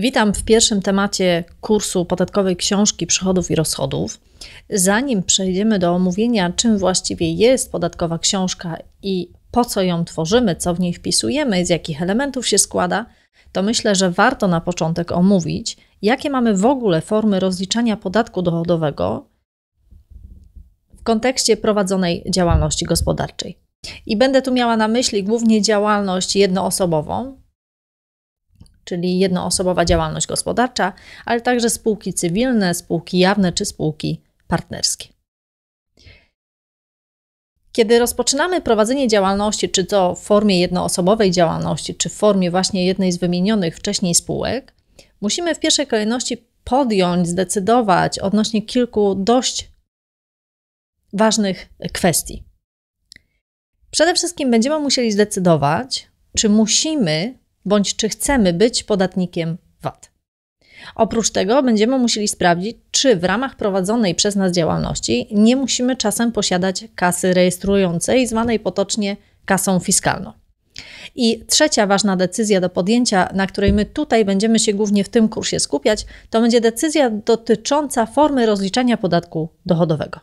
Witam w pierwszym temacie kursu podatkowej książki przychodów i rozchodów. Zanim przejdziemy do omówienia, czym właściwie jest podatkowa książka i po co ją tworzymy, co w niej wpisujemy, z jakich elementów się składa, to myślę, że warto na początek omówić, jakie mamy w ogóle formy rozliczania podatku dochodowego w kontekście prowadzonej działalności gospodarczej. I będę tu miała na myśli głównie działalność jednoosobową, czyli jednoosobowa działalność gospodarcza, ale także spółki cywilne, spółki jawne czy spółki partnerskie. Kiedy rozpoczynamy prowadzenie działalności, czy to w formie jednoosobowej działalności, czy w formie właśnie jednej z wymienionych wcześniej spółek, musimy w pierwszej kolejności podjąć, zdecydować odnośnie kilku dość ważnych kwestii. Przede wszystkim będziemy musieli zdecydować, czy musimy bądź czy chcemy być podatnikiem VAT. Oprócz tego będziemy musieli sprawdzić, czy w ramach prowadzonej przez nas działalności nie musimy czasem posiadać kasy rejestrującej, zwanej potocznie kasą fiskalną. I trzecia ważna decyzja do podjęcia, na której my tutaj będziemy się głównie w tym kursie skupiać, to będzie decyzja dotycząca formy rozliczania podatku dochodowego.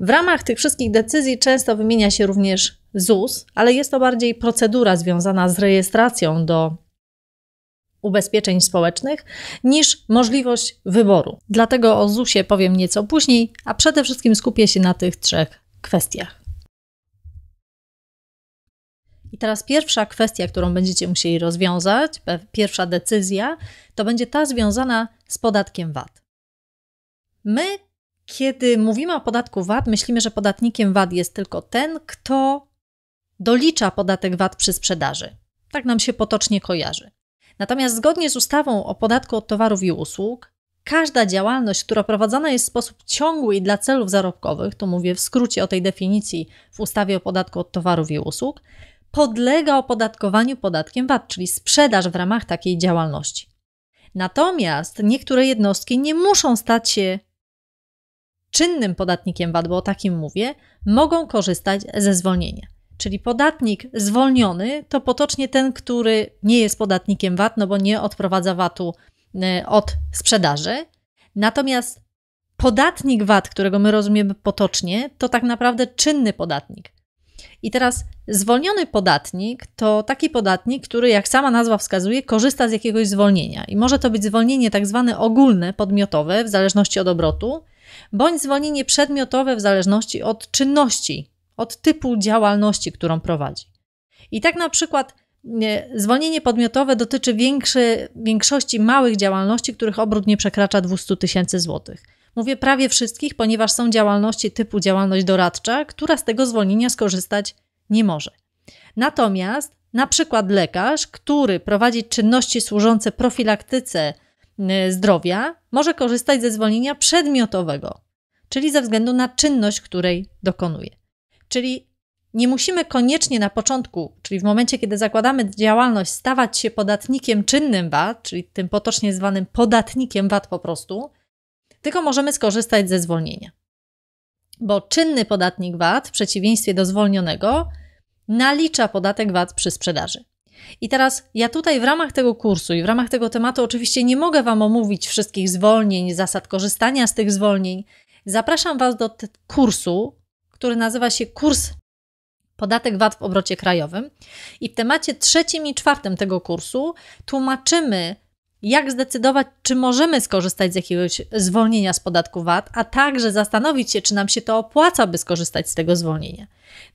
W ramach tych wszystkich decyzji często wymienia się również ZUS, ale jest to bardziej procedura związana z rejestracją do ubezpieczeń społecznych niż możliwość wyboru. Dlatego o ZUS-ie powiem nieco później, a przede wszystkim skupię się na tych trzech kwestiach. I teraz pierwsza kwestia, którą będziecie musieli rozwiązać, pierwsza decyzja, to będzie ta związana z podatkiem VAT. My kiedy mówimy o podatku VAT, myślimy, że podatnikiem VAT jest tylko ten, kto dolicza podatek VAT przy sprzedaży. Tak nam się potocznie kojarzy. Natomiast zgodnie z ustawą o podatku od towarów i usług, każda działalność, która prowadzona jest w sposób ciągły i dla celów zarobkowych, to mówię w skrócie o tej definicji w ustawie o podatku od towarów i usług, podlega opodatkowaniu podatkiem VAT, czyli sprzedaż w ramach takiej działalności. Natomiast niektóre jednostki nie muszą stać się czynnym podatnikiem VAT, bo o takim mówię, mogą korzystać ze zwolnienia. Czyli podatnik zwolniony to potocznie ten, który nie jest podatnikiem VAT, no bo nie odprowadza VAT-u e, od sprzedaży. Natomiast podatnik VAT, którego my rozumiemy potocznie, to tak naprawdę czynny podatnik. I teraz zwolniony podatnik to taki podatnik, który, jak sama nazwa wskazuje, korzysta z jakiegoś zwolnienia. I może to być zwolnienie tak zwane ogólne, podmiotowe, w zależności od obrotu, bądź zwolnienie przedmiotowe w zależności od czynności, od typu działalności, którą prowadzi. I tak na przykład zwolnienie podmiotowe dotyczy większy, większości małych działalności, których obrót nie przekracza 200 tysięcy złotych. Mówię prawie wszystkich, ponieważ są działalności typu działalność doradcza, która z tego zwolnienia skorzystać nie może. Natomiast na przykład lekarz, który prowadzi czynności służące profilaktyce zdrowia może korzystać ze zwolnienia przedmiotowego, czyli ze względu na czynność, której dokonuje. Czyli nie musimy koniecznie na początku, czyli w momencie, kiedy zakładamy działalność, stawać się podatnikiem czynnym VAT, czyli tym potocznie zwanym podatnikiem VAT po prostu, tylko możemy skorzystać ze zwolnienia. Bo czynny podatnik VAT, w przeciwieństwie do zwolnionego, nalicza podatek VAT przy sprzedaży. I teraz ja tutaj w ramach tego kursu i w ramach tego tematu oczywiście nie mogę Wam omówić wszystkich zwolnień, zasad korzystania z tych zwolnień. Zapraszam Was do kursu, który nazywa się Kurs Podatek VAT w obrocie krajowym. I w temacie trzecim i czwartym tego kursu tłumaczymy jak zdecydować, czy możemy skorzystać z jakiegoś zwolnienia z podatku VAT, a także zastanowić się, czy nam się to opłaca, by skorzystać z tego zwolnienia.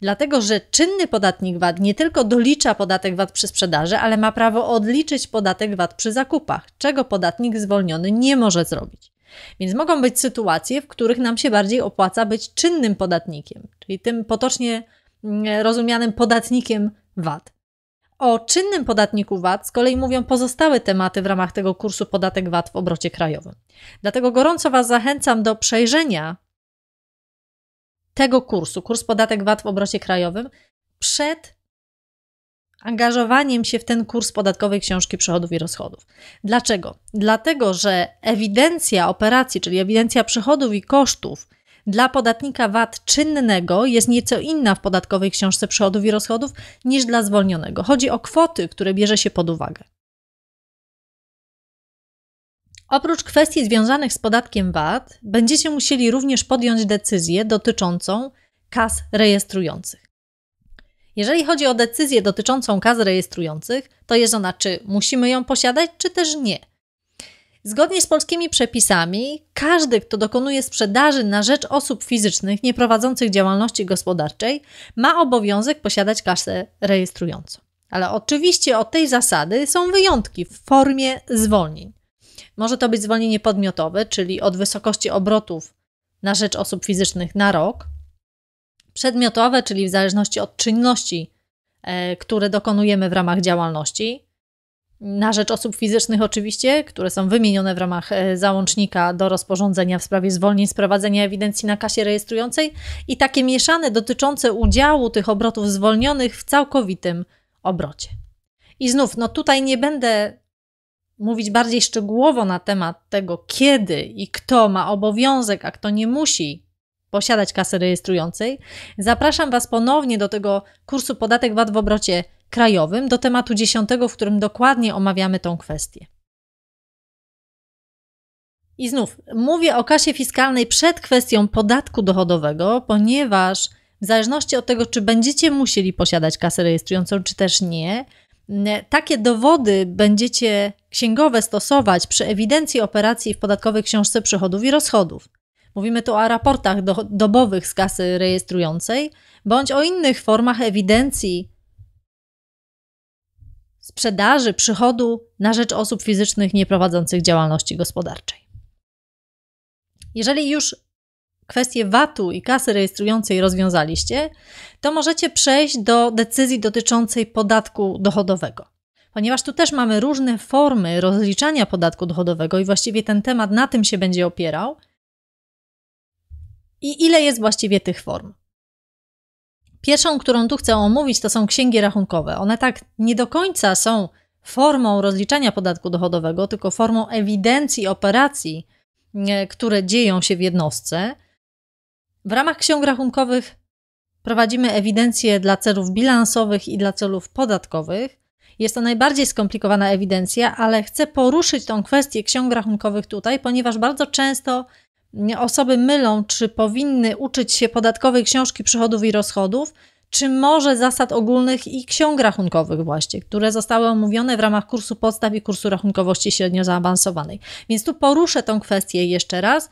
Dlatego, że czynny podatnik VAT nie tylko dolicza podatek VAT przy sprzedaży, ale ma prawo odliczyć podatek VAT przy zakupach, czego podatnik zwolniony nie może zrobić. Więc mogą być sytuacje, w których nam się bardziej opłaca być czynnym podatnikiem, czyli tym potocznie mm, rozumianym podatnikiem VAT. O czynnym podatniku VAT z kolei mówią pozostałe tematy w ramach tego kursu Podatek VAT w obrocie krajowym. Dlatego gorąco Was zachęcam do przejrzenia tego kursu, kurs Podatek VAT w obrocie krajowym, przed angażowaniem się w ten kurs podatkowej książki przychodów i rozchodów. Dlaczego? Dlatego, że ewidencja operacji, czyli ewidencja przychodów i kosztów dla podatnika VAT czynnego jest nieco inna w podatkowej książce przychodów i rozchodów niż dla zwolnionego. Chodzi o kwoty, które bierze się pod uwagę. Oprócz kwestii związanych z podatkiem VAT, będziecie musieli również podjąć decyzję dotyczącą kas rejestrujących. Jeżeli chodzi o decyzję dotyczącą kas rejestrujących, to jest ona, czy musimy ją posiadać, czy też nie. Zgodnie z polskimi przepisami, każdy, kto dokonuje sprzedaży na rzecz osób fizycznych nieprowadzących działalności gospodarczej, ma obowiązek posiadać kasę rejestrującą. Ale oczywiście od tej zasady są wyjątki w formie zwolnień. Może to być zwolnienie podmiotowe, czyli od wysokości obrotów na rzecz osób fizycznych na rok, przedmiotowe, czyli w zależności od czynności, e, które dokonujemy w ramach działalności, na rzecz osób fizycznych oczywiście, które są wymienione w ramach e, załącznika do rozporządzenia w sprawie zwolnień z prowadzenia ewidencji na kasie rejestrującej i takie mieszane dotyczące udziału tych obrotów zwolnionych w całkowitym obrocie. I znów, no tutaj nie będę mówić bardziej szczegółowo na temat tego, kiedy i kto ma obowiązek, a kto nie musi posiadać kasy rejestrującej. Zapraszam Was ponownie do tego kursu Podatek VAT w obrocie – krajowym do tematu 10, w którym dokładnie omawiamy tą kwestię. I znów mówię o kasie fiskalnej przed kwestią podatku dochodowego, ponieważ w zależności od tego, czy będziecie musieli posiadać kasę rejestrującą, czy też nie, takie dowody będziecie księgowe stosować przy ewidencji operacji w podatkowej książce przychodów i rozchodów. Mówimy tu o raportach do, dobowych z kasy rejestrującej, bądź o innych formach ewidencji sprzedaży przychodu na rzecz osób fizycznych nieprowadzących działalności gospodarczej. Jeżeli już kwestie VAT-u i kasy rejestrującej rozwiązaliście, to możecie przejść do decyzji dotyczącej podatku dochodowego. Ponieważ tu też mamy różne formy rozliczania podatku dochodowego i właściwie ten temat na tym się będzie opierał. I ile jest właściwie tych form? Pierwszą, którą tu chcę omówić, to są księgi rachunkowe. One tak nie do końca są formą rozliczania podatku dochodowego, tylko formą ewidencji operacji, e, które dzieją się w jednostce. W ramach ksiąg rachunkowych prowadzimy ewidencję dla celów bilansowych i dla celów podatkowych. Jest to najbardziej skomplikowana ewidencja, ale chcę poruszyć tą kwestię ksiąg rachunkowych tutaj, ponieważ bardzo często osoby mylą, czy powinny uczyć się podatkowej książki przychodów i rozchodów, czy może zasad ogólnych i ksiąg rachunkowych właśnie, które zostały omówione w ramach kursu podstaw i kursu rachunkowości średnio zaawansowanej. Więc tu poruszę tą kwestię jeszcze raz,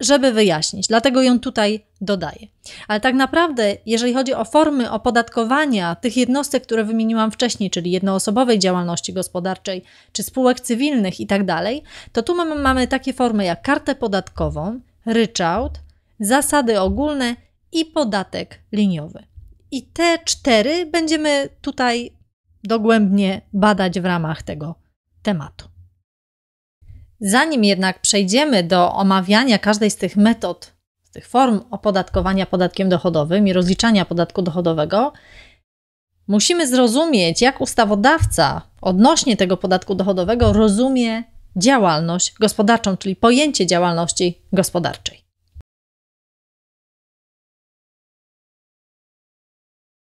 żeby wyjaśnić. Dlatego ją tutaj dodaję. Ale tak naprawdę, jeżeli chodzi o formy opodatkowania tych jednostek, które wymieniłam wcześniej, czyli jednoosobowej działalności gospodarczej, czy spółek cywilnych itd., tak to tu mamy, mamy takie formy jak kartę podatkową, ryczałt, zasady ogólne i podatek liniowy. I te cztery będziemy tutaj dogłębnie badać w ramach tego tematu. Zanim jednak przejdziemy do omawiania każdej z tych metod, z tych form opodatkowania podatkiem dochodowym i rozliczania podatku dochodowego, musimy zrozumieć, jak ustawodawca odnośnie tego podatku dochodowego rozumie działalność gospodarczą, czyli pojęcie działalności gospodarczej.